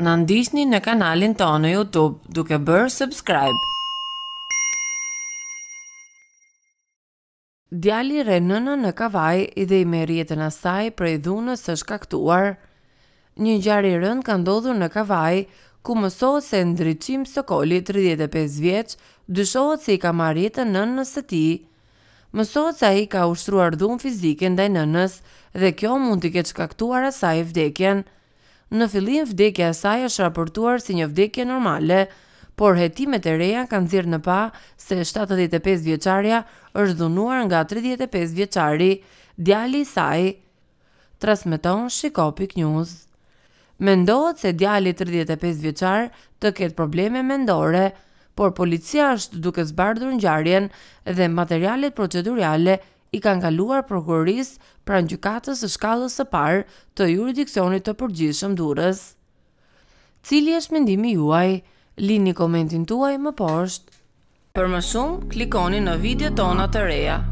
Në ndisni në kanalin të në Youtube duke bërë subscribe. Djali re nënën në kavaj i dhe i me rjetën asaj për i dhunës së shkaktuar. Një gjari rënd ka ndodhur në kavaj, ku mësohet se ndryqim së koli 35 vjeq, dyshohet se i ka marjetën nënës nësë ti. Mësohet se i ka ushtruar dhunë fizike ndaj nënës dhe kjo mund t'i ketë shkaktuar asaj vdekjen. i në fillim vdekja e saj është raportuar si një vdekje normale, por hetimet e reja kanë zirë në pa se 75 vjeqarja është dhunuar nga 35 vjeqari, djali saj, trasmeton Shikopik News. Mendohet se djali 35 vjeqar të ketë probleme mendore, por policia është duke zbardhur ngjarjen dhe materialet procedurale i kanë ngaluar prokuroris pranë gjykatës së shkallës së parë të juridiksionit të përgjithshëm Durrës. Cili është mendimi juaj? Lini komentin tuaj më poshtë. Për më shumë, klikoni në video tona të reja.